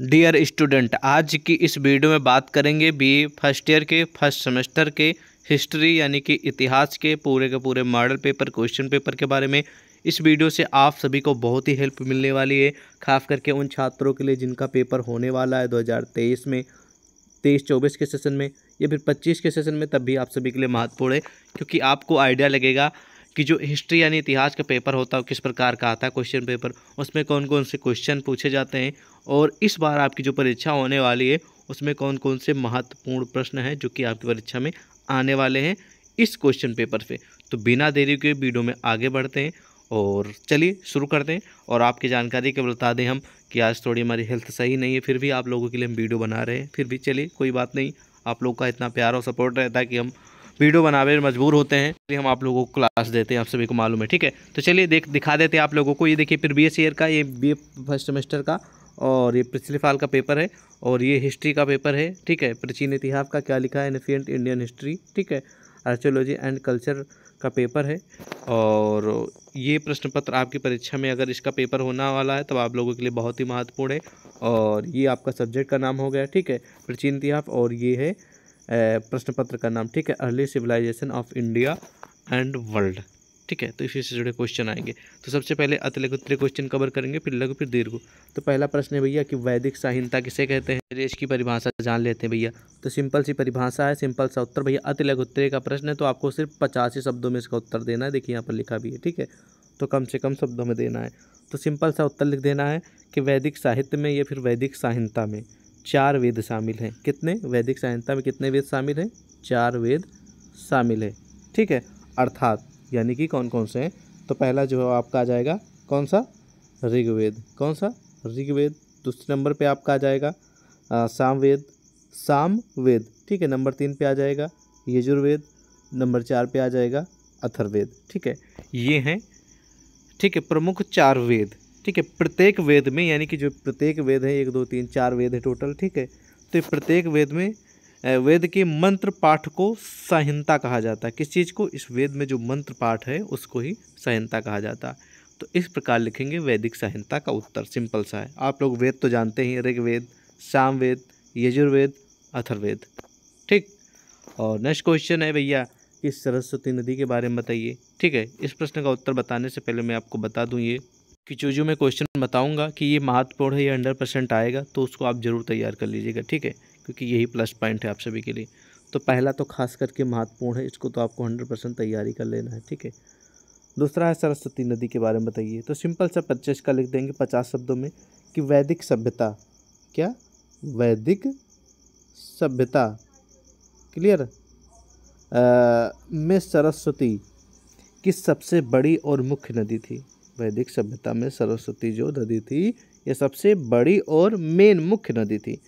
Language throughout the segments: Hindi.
डियर स्टूडेंट आज की इस वीडियो में बात करेंगे बी फर्स्ट ईयर के फर्स्ट सेमेस्टर के हिस्ट्री यानी कि इतिहास के पूरे के पूरे मॉडल पेपर क्वेश्चन पेपर के बारे में इस वीडियो से आप सभी को बहुत ही हेल्प मिलने वाली है खास करके उन छात्रों के लिए जिनका पेपर होने वाला है 2023 में तेईस चौबीस के सेशन में या फिर पच्चीस के सेशन में तब भी आप सभी के लिए महत्वपूर्ण है क्योंकि आपको आइडिया लगेगा कि जो हिस्ट्री यानी इतिहास का पेपर होता है किस प्रकार का आता है क्वेश्चन पेपर उसमें कौन कौन से क्वेश्चन पूछे जाते हैं और इस बार आपकी जो परीक्षा होने वाली है उसमें कौन कौन से महत्वपूर्ण प्रश्न हैं जो कि आपकी परीक्षा में आने वाले हैं इस क्वेश्चन पेपर से तो बिना देरी के वीडियो में आगे बढ़ते हैं और चलिए शुरू करते हैं और आपकी जानकारी के बता दें हम कि आज थोड़ी हमारी हेल्थ सही नहीं है फिर भी आप लोगों के लिए हम वीडियो बना रहे हैं फिर भी चलिए कोई बात नहीं आप लोग का इतना प्यार और सपोर्ट रहता है कि हम वीडियो बनावे मजबूर होते हैं फिर हम आप लोगों को क्लास देते हैं आप सभी को मालूम है ठीक है तो चलिए देख दिखा देते हैं आप लोगों को ये देखिए फिर बी एस e का ये बी फर्स्ट सेमेस्टर का और ये पिछले साल का पेपर है और ये हिस्ट्री का पेपर है ठीक है प्राचीन इतिहास का क्या लिखा है एनिफियंट इंडियन हिस्ट्री ठीक है आर्चोलॉजी एंड कल्चर का पेपर है और ये प्रश्न पत्र आपकी परीक्षा में अगर इसका पेपर होना वाला है तो आप लोगों के लिए बहुत ही महत्वपूर्ण है और ये आपका सब्जेक्ट का नाम हो गया ठीक है प्राचीन इतिहास और ये है प्रश्न पत्र का नाम ठीक है early civilisation of India and world ठीक है तो इसी से जुड़े क्वेश्चन आएंगे तो सबसे पहले अतिलघुत्तरी क्वेश्चन कवर करेंगे फिर लघु फिर दीर्घ तो पहला प्रश्न है भैया कि वैदिक संहिता किसे कहते हैं देश की परिभाषा जान लेते हैं भैया तो सिंपल सी परिभाषा है सिंपल सा उत्तर भैया अतिलघुत्तरी का प्रश्न है तो आपको सिर्फ पचासी शब्दों में इसका उत्तर देना है देखिए यहाँ पर लिखा भी है ठीक है तो कम से कम शब्दों में देना है तो सिंपल सा उत्तर लिख देना है कि वैदिक साहित्य में या फिर वैदिक संहिता में चार वेद शामिल हैं कितने वैदिक संहिता में कितने वेद शामिल हैं चार वेद शामिल है ठीक है अर्थात यानी कि कौन कौन से हैं तो पहला जो है आपका आ जाएगा कौन सा ऋग्वेद कौन सा ऋग्वेद दूसरे नंबर पे आपका आ जाएगा सामवेद सामवेद ठीक है नंबर तीन पे आ जाएगा यजुर्वेद नंबर चार पे आ जाएगा अथर्वेद ठीक है ये हैं ठीक है प्रमुख चार वेद ठीक है प्रत्येक वेद में यानी कि जो प्रत्येक वेद है एक दो तीन चार वेद है टोटल ठीक है तो प्रत्येक वेद में वेद के मंत्र पाठ को संहिता कहा जाता है किस चीज़ को इस वेद में जो मंत्र पाठ है उसको ही संहिता कहा जाता है तो इस प्रकार लिखेंगे वैदिक संहिता का उत्तर सिंपल सा है आप लोग वेद तो जानते ही ऋग्वेद सामवेद यजुर्वेद अथर्वेद ठीक और नेक्स्ट क्वेश्चन है भैया कि सरस्वती नदी के बारे में बताइए ठीक है इस प्रश्न का उत्तर बताने से पहले मैं आपको बता दूँ ये कि जो जो मैं क्वेश्चन बताऊँगा कि ये महत्वपूर्ण है ये हंड्रेड परसेंट आएगा तो उसको आप ज़रूर तैयार कर लीजिएगा ठीक है क्योंकि यही प्लस पॉइंट है आप सभी के लिए तो पहला तो खास करके महत्वपूर्ण है इसको तो आपको हंड्रेड परसेंट तैयारी कर लेना है ठीक है दूसरा है सरस्वती नदी के बारे में बताइए तो सिंपल सा पच्चीस का लिख देंगे पचास शब्दों में कि वैदिक सभ्यता क्या वैदिक सभ्यता क्लियर में सरस्वती की सबसे बड़ी और मुख्य नदी थी वैदिक सभ्यता में सरस्वती जो नदी थी ये सबसे बड़ी और मेन मुख्य नदी थी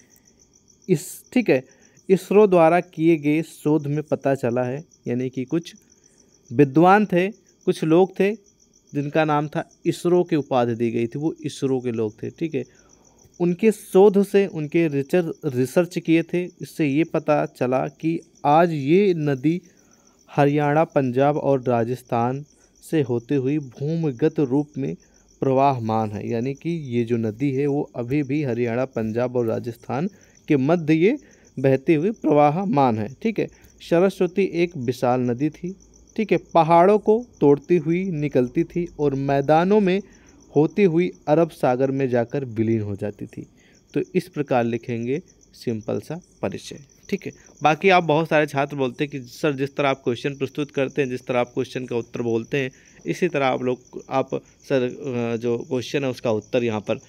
इस ठीक है इसरो द्वारा किए गए शोध में पता चला है यानी कि कुछ विद्वान थे कुछ लोग थे जिनका नाम था इसरो के उपाधि दी गई थी वो इसरो के लोग थे ठीक है उनके शोध से उनके रिचर रिसर्च किए थे इससे ये पता चला कि आज ये नदी हरियाणा पंजाब और राजस्थान से होते हुई भूमिगत रूप में प्रवाहमान है यानी कि ये जो नदी है वो अभी भी हरियाणा पंजाब और राजस्थान के मध्य ये बहती हुई प्रवाहमान है ठीक है सरस्वती एक विशाल नदी थी ठीक है पहाड़ों को तोड़ती हुई निकलती थी और मैदानों में होती हुई अरब सागर में जाकर विलीन हो जाती थी तो इस प्रकार लिखेंगे सिंपल सा परिचय ठीक है बाकी आप बहुत सारे छात्र बोलते हैं कि सर जिस तरह आप क्वेश्चन प्रस्तुत करते हैं जिस तरह आप क्वेश्चन का उत्तर बोलते हैं इसी तरह आप लोग आप सर जो क्वेश्चन है उसका उत्तर यहाँ पर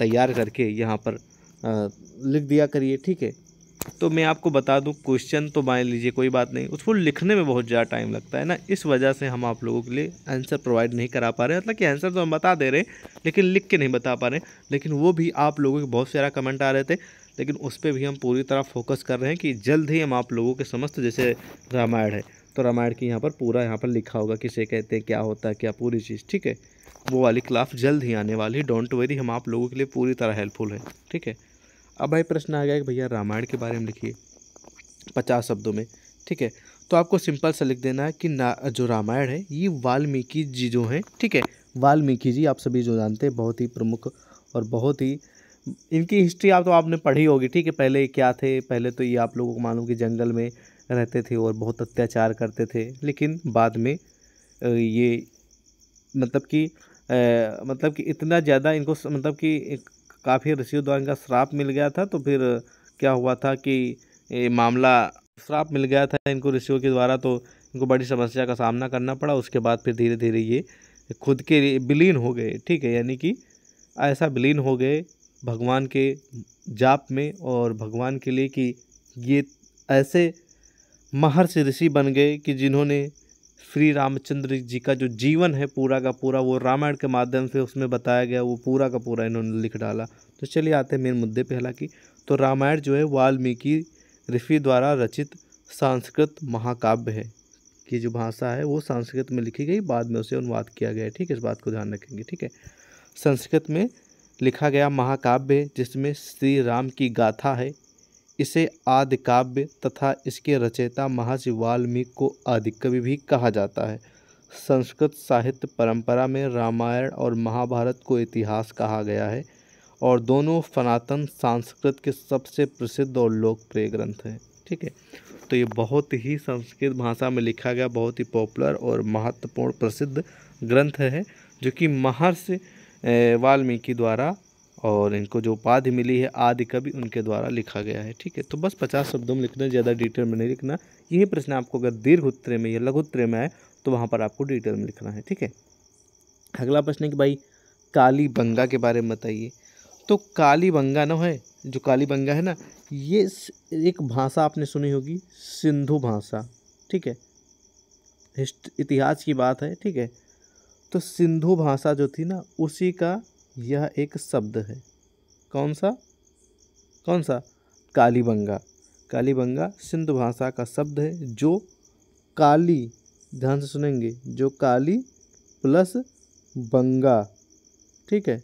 तैयार करके यहाँ पर लिख दिया करिए ठीक है तो मैं आपको बता दूं क्वेश्चन तो मान लीजिए कोई बात नहीं उसको लिखने में बहुत ज़्यादा टाइम लगता है ना इस वजह से हम आप लोगों के लिए आंसर प्रोवाइड नहीं करा पा रहे मतलब कि आंसर तो हम बता दे रहे हैं लेकिन लिख के नहीं बता पा रहे लेकिन वो भी आप लोगों के बहुत सारा कमेंट आ रहे थे लेकिन उस पर भी हम पूरी तरह फोकस कर रहे हैं कि जल्द ही हम आप लोगों के समस्त जैसे रामायण है तो रामायण की यहाँ पर पूरा यहाँ पर लिखा होगा किसे कहते हैं क्या होता है क्या पूरी चीज़ ठीक है वो वाली क्लास जल्द ही आने वाली डोंट वेरी हम आप लोगों के लिए पूरी तरह हेल्पफुल है ठीक है अब भाई प्रश्न आ गया कि भैया रामायण के बारे में लिखिए पचास शब्दों में ठीक है तो आपको सिंपल सा लिख देना है कि ना जो रामायण है ये वाल्मीकि जी जो हैं ठीक है वाल्मीकि जी आप सभी जो जानते हैं बहुत ही प्रमुख और बहुत ही इनकी हिस्ट्री आप तो आपने पढ़ी होगी ठीक है पहले क्या थे पहले तो ये आप लोगों को मालूम कि जंगल में रहते थे और बहुत अत्याचार करते थे लेकिन बाद में ये मतलब कि मतलब कि इतना ज़्यादा इनको मतलब कि काफ़ी ऋषियों द्वारा इनका श्राप मिल गया था तो फिर क्या हुआ था कि ये मामला श्राप मिल गया था इनको ऋषियों के द्वारा तो इनको बड़ी समस्या का सामना करना पड़ा उसके बाद फिर धीरे धीरे ये खुद के विलीन हो गए ठीक है यानी कि ऐसा विलीन हो गए भगवान के जाप में और भगवान के लिए कि ये ऐसे महर्षि ऋषि बन गए कि जिन्होंने श्री रामचंद्र जी का जो जीवन है पूरा का पूरा वो रामायण के माध्यम से उसमें बताया गया वो पूरा का पूरा इन्होंने लिख डाला तो चलिए आते हैं मेन मुद्दे पे हालांकि तो रामायण जो है वाल्मीकि ऋषि द्वारा रचित संस्कृत महाकाव्य है की जो भाषा है वो संस्कृत में लिखी गई बाद में उसे अनुवाद किया गया ठीक है इस बात को ध्यान रखेंगे ठीक है संस्कृत में लिखा गया महाकाव्य जिसमें श्री राम की गाथा है इसे आदिकाव्य तथा इसके रचयिता महर्षि वाल्मीकि को आदिकवि भी कहा जाता है संस्कृत साहित्य परंपरा में रामायण और महाभारत को इतिहास कहा गया है और दोनों सनातन संस्कृत के सबसे प्रसिद्ध और लोकप्रिय ग्रंथ हैं ठीक है तो ये बहुत ही संस्कृत भाषा में लिखा गया बहुत ही पॉपुलर और महत्वपूर्ण प्रसिद्ध ग्रंथ है जो कि महर्षि वाल्मीकि द्वारा और इनको जो उपाधि मिली है आदि कवि उनके द्वारा लिखा गया है ठीक है तो बस पचास शब्दों में लिखना ज़्यादा डिटेल में नहीं लिखना यही प्रश्न आपको अगर दीर्घ उत्तरे में या लघु उत्तरे में आए तो वहाँ पर आपको डिटेल में लिखना है ठीक है अगला प्रश्न है कि भाई काली बंगा के बारे में बताइए तो काली बंगा ना है जो काली बंगा है ना ये एक भाषा आपने सुनी होगी सिंधु भाषा ठीक है इतिहास की बात है ठीक है तो सिंधु भाषा जो थी ना उसी का यह एक शब्द है कौन सा कौन सा कालीबंगा कालीबंगा सिंधु भाषा का शब्द है जो काली ध्यान से सुनेंगे जो काली प्लस बंगा ठीक है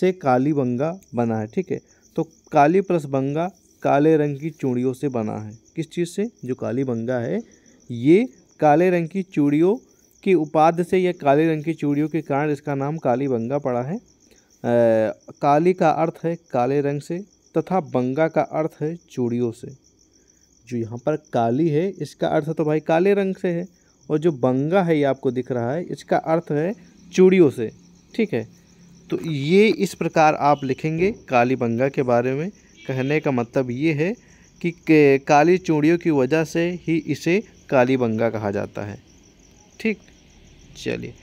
से काली बंगा बना है ठीक है तो काली प्लस बंगा काले रंग की चूड़ियों से बना है किस चीज़ से जो काली बंगा है ये काले रंग की चूड़ियों की उपाध से या काले रंग की चूड़ियों के कारण इसका नाम काली बंगा पड़ा है काली का अर्थ है काले रंग से तथा बंगा का अर्थ है चूड़ियों से जो यहाँ पर काली है इसका अर्थ तो भाई काले रंग से है और जो बंगा है ये आपको दिख रहा है इसका अर्थ है चूड़ियों से ठीक है तो ये इस प्रकार आप लिखेंगे काली बंगा के बारे में कहने का मतलब ये है कि काली चूड़ियों की वजह से ही इसे काली बंगा कहा जाता है ठीक चलिए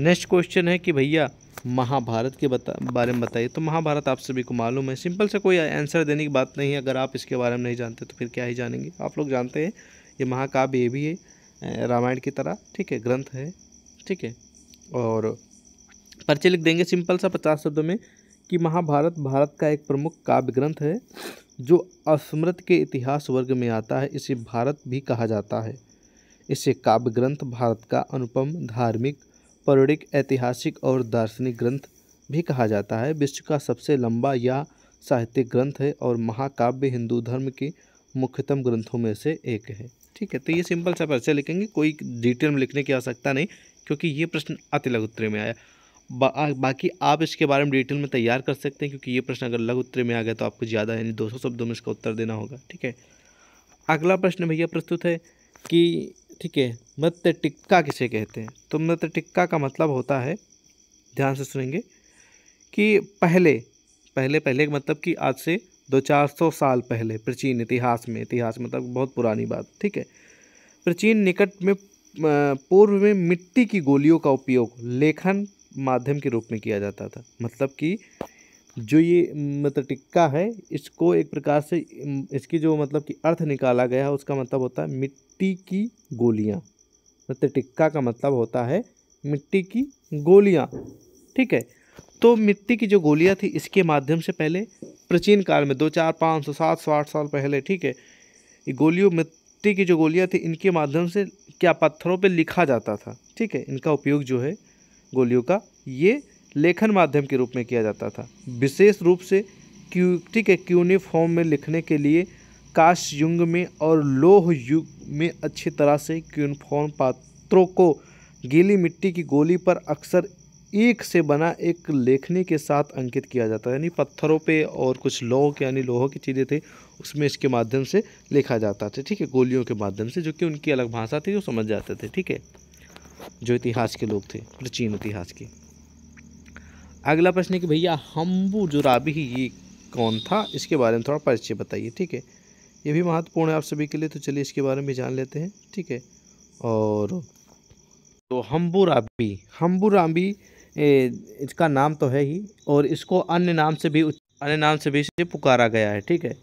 नेक्स्ट क्वेश्चन है कि भैया महाभारत के बता बारे में बताइए तो महाभारत आप सभी को मालूम है सिंपल से कोई आंसर देने की बात नहीं है अगर आप इसके बारे में नहीं जानते तो फिर क्या ही जानेंगे आप लोग जानते हैं ये महाकाव्य ये भी है रामायण की तरह ठीक है ग्रंथ है ठीक है और पर्चे लिख देंगे सिंपल सा पचास शब्दों में कि महाभारत भारत का एक प्रमुख काव्य ग्रंथ है जो अस्मृत के इतिहास वर्ग में आता है इसे भारत भी कहा जाता है इसे काव्य ग्रंथ भारत का अनुपम धार्मिक पौराणिक ऐतिहासिक और दार्शनिक ग्रंथ भी कहा जाता है विश्व का सबसे लंबा या साहित्यिक ग्रंथ है और महाकाव्य हिंदू धर्म के मुख्यतम ग्रंथों में से एक है ठीक है तो ये सिंपल सा पर्चा लिखेंगे कोई डिटेल में लिखने की आवश्यकता नहीं क्योंकि ये प्रश्न अति लघु उत्तरे में आया बा, बाकी आप इसके बारे में डिटेल में तैयार कर सकते हैं क्योंकि ये प्रश्न अगर लघु उत्तरे में आ गया तो आपको ज़्यादा यानी दो शब्दों में इसका उत्तर देना होगा ठीक है अगला प्रश्न भैया प्रस्तुत है कि ठीक है मत्स्य टिक्का किसे कहते हैं तो मत्स्य टिक्का का मतलब होता है ध्यान से सुनेंगे कि पहले पहले पहले मतलब कि आज से दो चार सौ साल पहले प्राचीन इतिहास में इतिहास मतलब बहुत पुरानी बात ठीक है प्राचीन निकट में पूर्व में मिट्टी की गोलियों का उपयोग लेखन माध्यम के रूप में किया जाता था मतलब कि जो ये मतलब टिक्का है इसको एक प्रकार से इसकी जो मतलब कि अर्थ निकाला गया है उसका मतलब होता है मिट्टी की गोलियाँ मतलब टिक्का का मतलब होता है मिट्टी की गोलियाँ ठीक है तो मिट्टी की जो गोलियाँ थी इसके माध्यम से पहले प्राचीन काल में दो चार पाँच सौ सात सौ आठ साल पहले ठीक है गोलियों मिट्टी की जो गोलियाँ थी इनके माध्यम से क्या पत्थरों पर लिखा जाता था ठीक है इनका उपयोग जो है गोलियों का ये लेखन माध्यम के रूप में किया जाता था विशेष रूप से क्यूटी के क्यूनी फॉर्म में लिखने के लिए काश युग में और लोह युग में अच्छी तरह से क्यूनिफॉर्म पात्रों को गीली मिट्टी की गोली पर अक्सर एक से बना एक लेखनी के साथ अंकित किया जाता है यानी पत्थरों पे और कुछ लोह के यानी लोहों की चीज़ें थी उसमें इसके माध्यम से लिखा जाता था ठीक है गोलियों के माध्यम से जो कि उनकी अलग भाषा थी वो समझ जाते थे ठीक है जो इतिहास के लोग थे प्राचीन इतिहास के अगला प्रश्न है कि भैया हम्बू जुराबी ये कौन था इसके बारे में थोड़ा परिचय बताइए ठीक है ये भी महत्वपूर्ण है आप सभी के लिए तो चलिए इसके बारे में भी जान लेते हैं ठीक है और तो हम्बू राबी हम्बू राबी इसका नाम तो है ही और इसको अन्य नाम से भी अन्य नाम से भी इसे पुकारा गया है ठीक है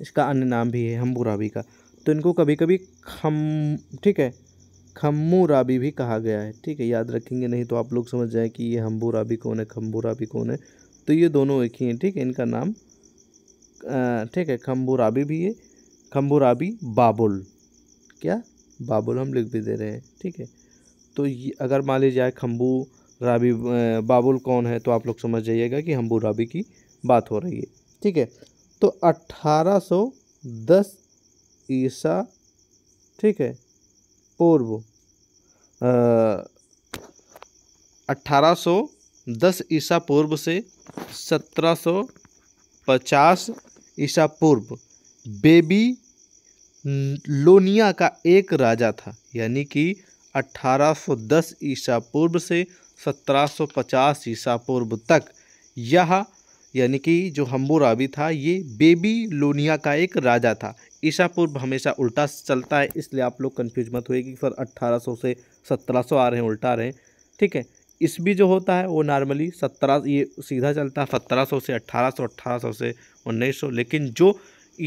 इसका अन्य नाम भी है हम्बू राबी का तो इनको कभी कभी खम ठीक है खम्बू राबी भी कहा गया है ठीक है याद रखेंगे नहीं तो आप लोग समझ जाएँ कि ये हम्बू राबी कौन है खम्बू राबी कौन है तो ये दोनों एक ही हैं ठीक है इनका नाम ठीक है खम्बू राबी भी है खम्बू राबी बाबुल क्या बाबुल हम लिख भी दे रहे हैं ठीक है तो अगर मान लीजिए जाए खम्बू राबी बाबुल कौन है तो आप लोग समझ जाइएगा कि हम्बू राबी की बात हो रही है ठीक है तो दस ईसा ठीक है पूर्व अट्ठारह सौ दस ईसा पूर्व से 1750 सौ पचास ईसा पूर्व बेबी लोनिया का एक राजा था यानी कि 1810 ईसा पूर्व से 1750 ईसा पूर्व तक यह यानी कि जो हम्बो था ये बेबी लोनिया का एक राजा था ईशा पूर्व हमेशा उल्टा चलता है इसलिए आप लोग कन्फ्यूज मत होइए कि सर 1800 से 1700 आ रहे हैं उल्टा आ रहे हैं ठीक है इस भी जो होता है वो नॉर्मली सत्रह ये सीधा चलता है सत्रह सौ से अट्ठारह सौ अट्ठारह सौ से उन्नीस सौ लेकिन जो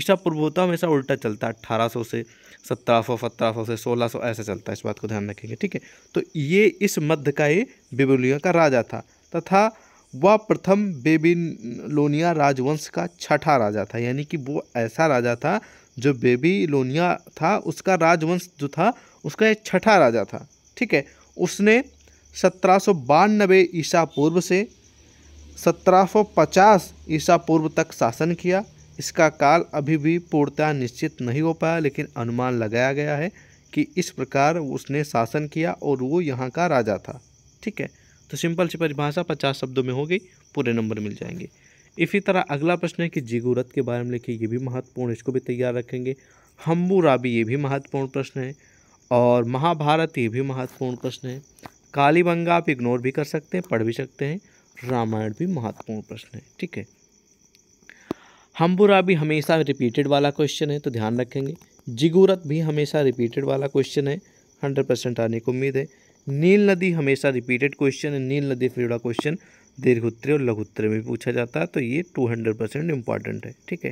ईशा पूर्व होता है हमेशा उल्टा चलता है अट्ठारह सौ से सत्रह सौ सत्रह सौ से सोलह सौ ऐसा चलता है इस बात को ध्यान रखेंगे ठीक है तो ये इस मध्य का ये बिबुलिया का राजा था तथा वह प्रथम बेबीलोनिया राजवंश का छठा राजा था यानी कि वो ऐसा राजा था जो बेबीलोनिया था उसका राजवंश जो था उसका एक छठा राजा था ठीक है उसने सत्रह सौ बानबे ईसा पूर्व से 1750 ईसा पूर्व तक शासन किया इसका काल अभी भी पूर्णतः निश्चित नहीं हो पाया लेकिन अनुमान लगाया गया है कि इस प्रकार उसने शासन किया और वो यहाँ का राजा था ठीक है तो सिंपल सी परिभाषा पचास शब्दों में हो गई पूरे नंबर मिल जाएंगे इसी तरह अगला प्रश्न है कि जिगुरत के बारे में लिखिए ये भी महत्वपूर्ण इसको भी तैयार रखेंगे हम्बू राबी ये भी महत्वपूर्ण प्रश्न है और महाभारत ये भी महत्वपूर्ण प्रश्न है काली बंगा आप इग्नोर भी कर सकते हैं पढ़ भी सकते हैं रामायण भी महत्वपूर्ण प्रश्न है ठीक है हम्बू राबी हमेशा रिपीटेड वाला क्वेश्चन है तो ध्यान रखेंगे जिगुरत भी हमेशा रिपीटेड वाला क्वेश्चन है हंड्रेड परसेंट आने की उम्मीद है नील नदी हमेशा रिपीटेड क्वेश्चन है नील नदी जुड़ा क्वेश्चन दीर्घोत्तरी और लघुत्तरी में पूछा जाता है तो ये टू हंड्रेड परसेंट इंपॉर्टेंट है ठीक है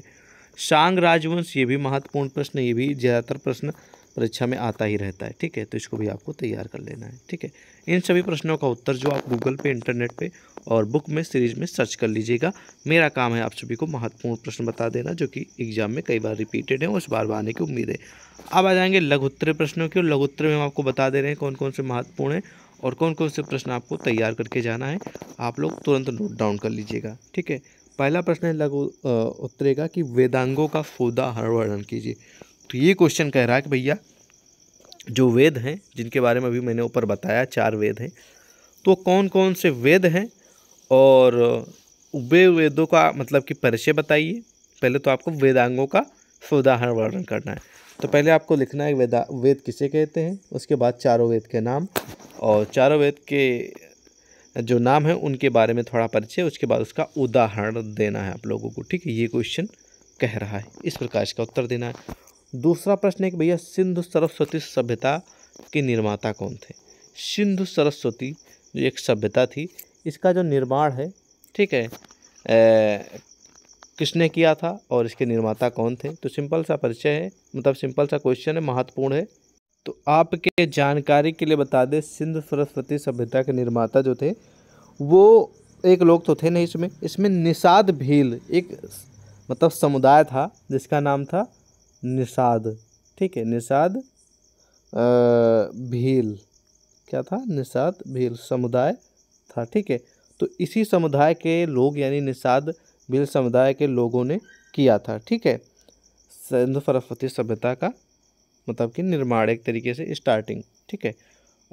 शांग राजवंश ये भी महत्वपूर्ण प्रश्न ये भी ज़्यादातर प्रश्न परीक्षा में आता ही रहता है ठीक है तो इसको भी आपको तैयार कर लेना है ठीक है इन सभी प्रश्नों का उत्तर जो आप गूगल पे इंटरनेट पे और बुक में सीरीज में सर्च कर लीजिएगा मेरा काम है आप सभी को महत्वपूर्ण प्रश्न बता देना जो कि एग्जाम में कई बार रिपीटेड है और बार बार आने की उम्मीद है अब आ जाएंगे लघुत्तर प्रश्नों और लघुत्तर में हम आपको बता दे रहे हैं कौन कौन से महत्वपूर्ण हैं और कौन कौन से प्रश्न आपको तैयार करके जाना है आप लोग तुरंत नोट डाउन कर लीजिएगा ठीक है पहला प्रश्न है लघु उत्तरेगा कि वेदांगों का सौदा हर वर्णन कीजिए तो ये क्वेश्चन कह रहा है कि भैया जो वेद हैं जिनके बारे में अभी मैंने ऊपर बताया चार वेद हैं तो कौन कौन से वेद हैं और वे वेदों का मतलब कि परिचय बताइए पहले तो आपको वेदांगों का उदाहरण वर्णन करना है तो पहले आपको लिखना है वेदा वेद किसे कहते हैं उसके बाद चारों वेद के नाम और चारों वेद के जो नाम है उनके बारे में थोड़ा परिचय उसके बाद उसका उदाहरण देना है आप लोगों को ठीक है ये क्वेश्चन कह रहा है इस प्रकार इसका उत्तर देना है दूसरा प्रश्न है कि भैया सिंधु सरस्वती सभ्यता के निर्माता कौन थे सिंधु सरस्वती जो एक सभ्यता थी इसका जो निर्माण है ठीक है ए, किसने किया था और इसके निर्माता कौन थे तो सिंपल सा परिचय है मतलब सिंपल सा क्वेश्चन है महत्वपूर्ण है तो आपके जानकारी के लिए बता दें सिंधु सरस्वती सभ्यता के निर्माता जो थे वो एक लोग तो थे नहीं इसमें इसमें निषाद भील एक मतलब समुदाय था जिसका नाम था निषाद ठीक है निषाद भील क्या था निषाद भील समुदाय था ठीक है तो इसी समुदाय के लोग यानी निषाद भील समुदाय के लोगों ने किया था ठीक है सिंधु सरस्वती सभ्यता का मतलब कि निर्माण एक तरीके से स्टार्टिंग ठीक है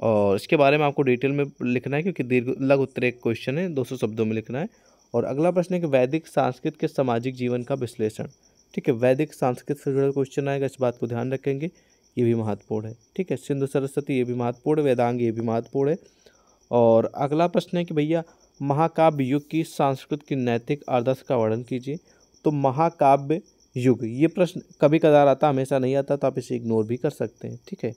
और इसके बारे में आपको डिटेल में लिखना है क्योंकि दीर्घ लग उत्तर एक क्वेश्चन है दो सौ शब्दों में लिखना है और अगला प्रश्न है कि वैदिक सांस्कृतिक के सामाजिक जीवन का विश्लेषण ठीक है वैदिक सांस्कृत से जुड़ा क्वेश्चन आएगा इस बात को ध्यान रखेंगे ये भी महत्वपूर्ण है ठीक है सिंधु सरस्वती ये भी महत्वपूर्ण है वेदांग ये भी महत्वपूर्ण है और अगला प्रश्न है कि भैया महाकाव्य युग की सांस्कृत की नैतिक आदर्श का वर्णन कीजिए तो महाकाव्य युग ये प्रश्न कभी कदार आता हमेशा नहीं आता तो आप इसे इग्नोर भी कर सकते हैं ठीक है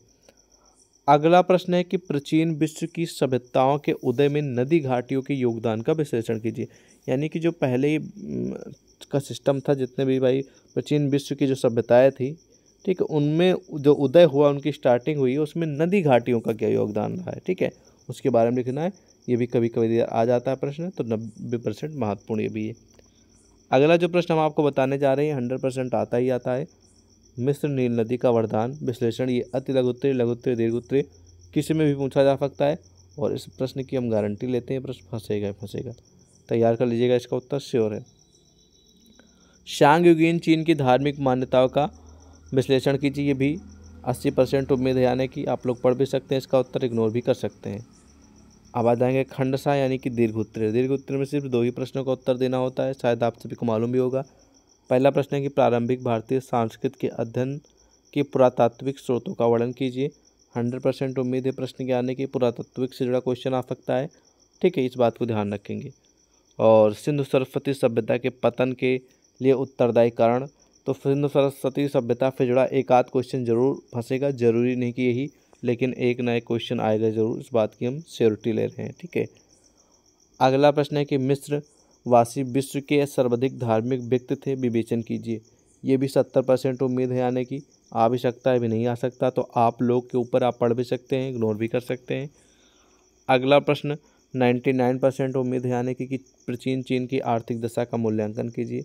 अगला प्रश्न है कि प्राचीन विश्व की सभ्यताओं के उदय में नदी घाटियों के योगदान का विश्लेषण कीजिए यानी कि जो पहले का सिस्टम था जितने भी भाई प्राचीन विश्व की जो सभ्यताएँ थी ठीक है उनमें जो उदय हुआ उनकी स्टार्टिंग हुई उसमें नदी घाटियों का क्या योगदान रहा है ठीक है उसके बारे में लिखना है ये भी कभी कभी आ जाता है प्रश्न तो नब्बे परसेंट महत्वपूर्ण ये भी है अगला जो प्रश्न हम आपको बताने जा रहे हैं हंड्रेड परसेंट आता ही आता है मिस्र नील नदी का वरदान विश्लेषण ये अति लघुत्तरी लघुत्तरी दीर्घोत्तरी किसी में भी पूछा जा सकता है और इस प्रश्न की हम गारंटी लेते हैं प्रश्न फंसेगा फंसेगा तैयार कर लीजिएगा इसका उत्तर श्योर है शांग युगीन चीन की धार्मिक मान्यताओं का विश्लेषण कीजिए ये भी 80 परसेंट उम्मीद है यानी कि आप लोग पढ़ भी सकते हैं इसका उत्तर इग्नोर भी कर सकते हैं अब आ जाएंगे खंडसा यानी कि दीर्घ उत्तर दीर्घ उत्तर में सिर्फ दो ही प्रश्नों का उत्तर देना होता है शायद आप सभी को मालूम भी होगा पहला प्रश्न है कि प्रारंभिक भारतीय सांस्कृत के अध्ययन के पुरातात्विक स्रोतों का वर्णन कीजिए हंड्रेड परसेंट उम्मीद है प्रश्न के आने की पुरातत्विक से जुड़ा क्वेश्चन आ सकता है ठीक है इस बात को ध्यान रखेंगे और सिंधु सरस्वती सभ्यता के पतन के लिए उत्तरदायी कारण तो सिंधु सरस्वती सभ्यता से जुड़ा एक आध क्वेश्चन जरूर फंसेगा जरूरी नहीं कि यही लेकिन एक नए क्वेश्चन आएगा जरूर इस बात की हम श्योरिटी ले रहे हैं ठीक है अगला प्रश्न है कि मिस्र वासी विश्व के सर्वाधिक धार्मिक व्यक्ति थे विवेचन कीजिए ये भी सत्तर परसेंट उम्मीद है आने की आ भी सकता है भी नहीं आ सकता तो आप लोग के ऊपर आप पढ़ भी सकते हैं इग्नोर भी कर सकते हैं अगला प्रश्न नाइन्टी नाइन परसेंट उम्मीद है आने की कि प्राचीन चीन की आर्थिक दशा का मूल्यांकन कीजिए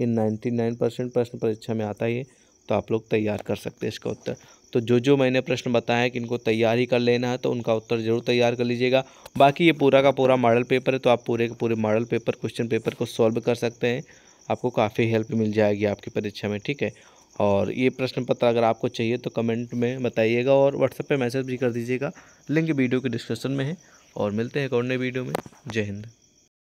ये नाइन्टी नाइन परसेंट प्रश्न परीक्षा में आता है तो आप लोग तैयार कर सकते हैं इसका उत्तर तो जो जो मैंने प्रश्न बताया कि इनको तैयार ही कर लेना है तो उनका उत्तर जरूर तैयार कर लीजिएगा बाकी ये पूरा का पूरा मॉडल पेपर है तो आप पूरे के पूरे मॉडल पेपर क्वेश्चन पेपर को सॉल्व कर सकते हैं आपको काफ़ी हेल्प मिल जाएगी आपकी परीक्षा में ठीक है और ये प्रश्न पत्र अगर आपको चाहिए तो कमेंट में बताइएगा और व्हाट्सएप पे मैसेज भी कर दीजिएगा लिंक वीडियो के डिस्क्रिप्शन में है और मिलते हैं एक और नए वीडियो में जय हिंद